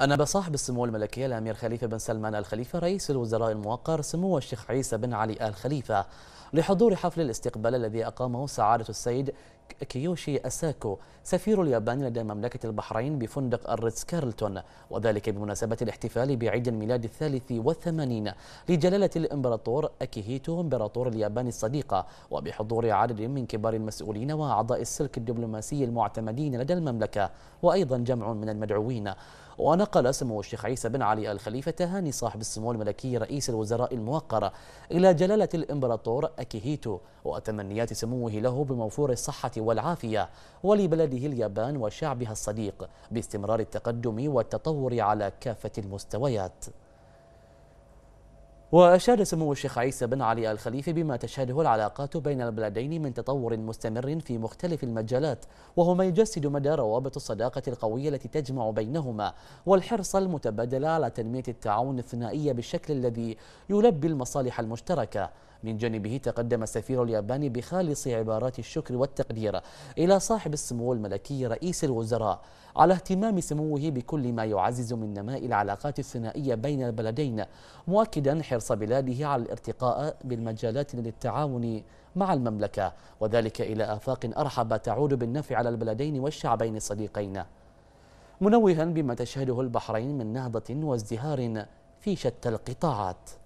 أنا بصاحب السمو الملكية الأمير خليفة بن سلمان الخليفة رئيس الوزراء الموقر سمو الشيخ عيسى بن علي آل خليفة لحضور حفل الاستقبال الذي أقامه سعادة السيد كيوشي أساكو سفير اليابان لدى مملكة البحرين بفندق الريتز كارلتون وذلك بمناسبة الاحتفال بعيد الميلاد الثالث والثمانين لجلالة الإمبراطور أكيهيتو إمبراطور اليابان الصديقة وبحضور عدد من كبار المسؤولين وأعضاء السلك الدبلوماسي المعتمدين لدى المملكة وأيضا جمع من المدعوين ونقل سمو الشيخ عيسى بن علي الخليفة تهاني صاحب السمو الملكي رئيس الوزراء الموقر إلى جلالة الإمبراطور أكيهيتو وتمنيات سموه له بموفور الصحة والعافية ولبلده اليابان وشعبها الصديق باستمرار التقدم والتطور على كافة المستويات وأشاد سمو الشيخ عيسى بن علي الخليفة بما تشهده العلاقات بين البلدين من تطور مستمر في مختلف المجالات وهو ما يجسد مدى روابط الصداقة القوية التي تجمع بينهما والحرص المتبادل على تنمية التعاون الثنائي بالشكل الذي يلبي المصالح المشتركة من جانبه تقدم السفير الياباني بخالص عبارات الشكر والتقدير إلى صاحب السمو الملكي رئيس الوزراء على اهتمام سموه بكل ما يعزز من نماء العلاقات الثنائية بين البلدين مؤكدا حرص حرص بلاده على الارتقاء بالمجالات للتعاون مع المملكة وذلك إلى آفاق أرحب تعود بالنفع على البلدين والشعبين الصديقين منوها بما تشهده البحرين من نهضة وازدهار في شتى القطاعات